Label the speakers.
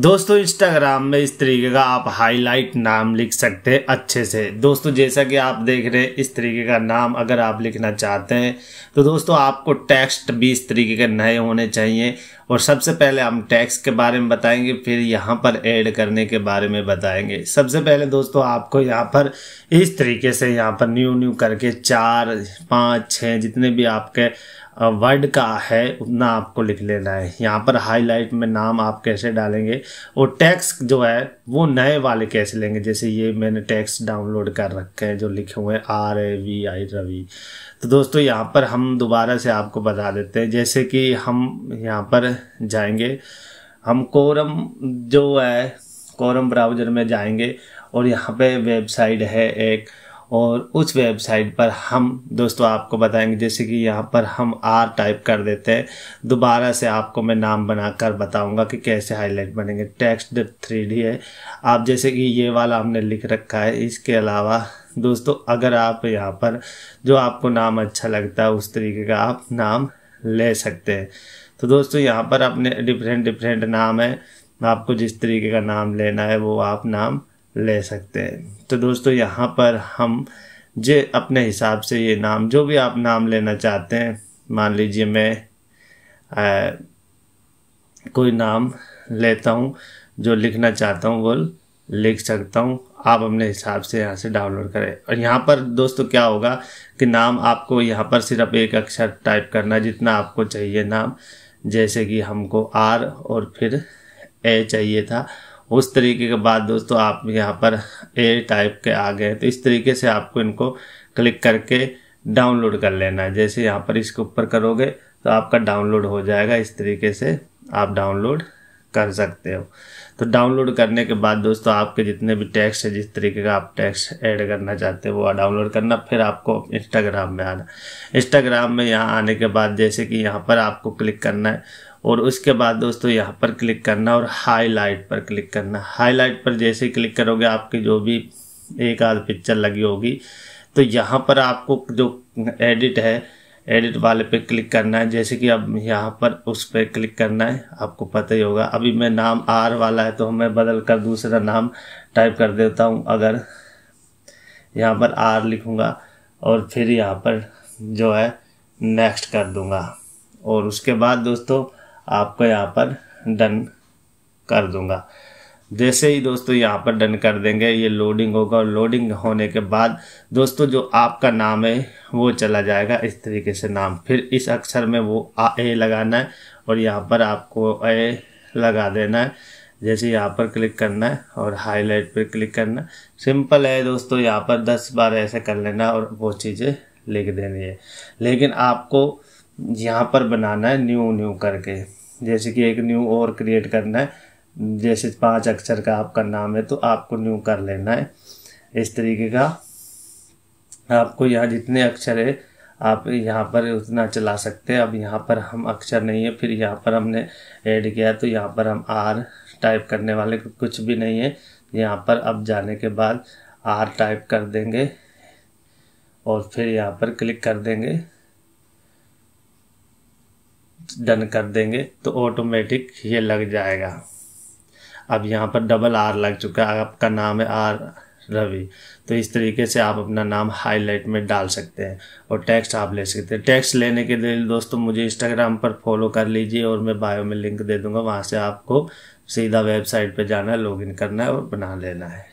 Speaker 1: दोस्तों इंस्टाग्राम में इस तरीके का आप हाईलाइट नाम लिख सकते हैं अच्छे से दोस्तों जैसा कि आप देख रहे हैं इस तरीके का नाम अगर आप लिखना चाहते हैं तो दोस्तों आपको टेक्स्ट भी इस तरीके के नए होने चाहिए और सबसे पहले हम टैक्स के बारे में बताएंगे फिर यहाँ पर ऐड करने के बारे में बताएंगे सबसे पहले दोस्तों आपको यहाँ पर इस तरीके से यहाँ पर न्यू न्यू करके चार पाँच छः जितने भी आपके वर्ड का है उतना आपको लिख लेना है यहाँ पर हाईलाइट में नाम आप कैसे डालेंगे और टैक्स जो है वो नए वाले कैसे लेंगे जैसे ये मैंने टैक्स डाउनलोड कर रखे हैं जो लिखे हुए हैं R A V I Ravi तो दोस्तों यहाँ पर हम दोबारा से आपको बता देते हैं जैसे कि हम यहाँ पर जाएंगे हम कोरम जो है कोरम ब्राउज़र में जाएंगे और यहाँ पे वेबसाइट है एक और उस वेबसाइट पर हम दोस्तों आपको बताएंगे जैसे कि यहाँ पर हम आर टाइप कर देते हैं दोबारा से आपको मैं नाम बनाकर बताऊंगा कि कैसे हाईलाइट बनेंगे टेक्स्ट थ्री डी है आप जैसे कि ये वाला हमने लिख रखा है इसके अलावा दोस्तों अगर आप यहाँ पर जो आपको नाम अच्छा लगता है उस तरीके का आप नाम ले सकते हैं तो दोस्तों यहाँ पर अपने डिफरेंट डिफरेंट नाम है आपको जिस तरीके का नाम लेना है वो आप नाम ले सकते हैं तो दोस्तों यहाँ पर हम जे अपने हिसाब से ये नाम जो भी आप नाम लेना चाहते हैं मान लीजिए मैं आ, कोई नाम लेता हूँ जो लिखना चाहता हूँ वो लिख सकता हूँ आप अपने हिसाब से यहाँ से डाउनलोड करें और यहाँ पर दोस्तों क्या होगा कि नाम आपको यहाँ पर सिर्फ एक अक्षर टाइप करना जितना आपको चाहिए नाम जैसे कि हमको आर और फिर ए चाहिए था उस तरीके के बाद दोस्तों आप यहाँ पर ए टाइप के आ गए तो इस तरीके से आपको इनको क्लिक करके डाउनलोड कर लेना है जैसे यहाँ पर इसके ऊपर करोगे तो आपका डाउनलोड हो जाएगा इस तरीके से आप डाउनलोड कर सकते हो तो डाउनलोड करने के बाद दोस्तों आपके जितने भी टैक्स है जिस तरीके का आप टैक्स ऐड करना चाहते हो वो डाउनलोड करना फिर आपको इंस्टाग्राम में आना इंस्टाग्राम में यहाँ आने के बाद जैसे कि यहाँ पर आपको क्लिक करना है और उसके बाद दोस्तों यहाँ पर क्लिक करना और हाईलाइट पर क्लिक करना हाईलाइट पर जैसे क्लिक करोगे आपकी जो भी एक आध पिक्चर लगी होगी तो यहाँ पर आपको जो एडिट है एडिट वाले पे क्लिक करना है जैसे कि अब यहाँ पर उस पर क्लिक करना है आपको पता ही होगा अभी मैं नाम आर वाला है तो मैं बदल कर दूसरा नाम टाइप कर देता हूँ अगर यहाँ पर आर लिखूँगा और फिर यहाँ पर जो है नेक्स्ट कर दूँगा और उसके बाद दोस्तों आपको यहाँ पर डन कर दूँगा जैसे ही दोस्तों यहाँ पर डन कर देंगे ये लोडिंग होगा और लोडिंग होने के बाद दोस्तों जो आपका नाम है वो चला जाएगा इस तरीके से नाम फिर इस अक्षर में वो आ ए लगाना है और यहाँ पर आपको ए लगा देना है जैसे यहाँ पर क्लिक करना है और हाईलाइट पर क्लिक करना सिंपल है दोस्तों यहाँ पर दस बार ऐसे कर लेना और वो चीज़ें लिख देनी है लेकिन आपको यहाँ पर बनाना है न्यू न्यू करके जैसे कि एक न्यू और क्रिएट करना है जैसे पांच अक्षर का आपका नाम है तो आपको न्यू कर लेना है इस तरीके का आपको यहाँ जितने अक्षर है आप यहाँ पर उतना चला सकते हैं अब यहाँ पर हम अक्षर नहीं है फिर यहाँ पर हमने ऐड किया तो यहाँ पर हम आर टाइप करने वाले कुछ भी नहीं है यहाँ पर अब जाने के बाद आर टाइप कर देंगे और फिर यहाँ पर क्लिक कर देंगे डन कर देंगे तो ऑटोमेटिक ये लग जाएगा अब यहाँ पर डबल आर लग चुका है आपका नाम है आर रवि तो इस तरीके से आप अपना नाम हाईलाइट में डाल सकते हैं और टेक्स्ट आप ले सकते हैं टैक्स लेने के लिए दोस्तों मुझे इंस्टाग्राम पर फॉलो कर लीजिए और मैं बायो में लिंक दे दूंगा वहाँ से आपको सीधा वेबसाइट पर जाना है लॉगिन करना है और बना लेना है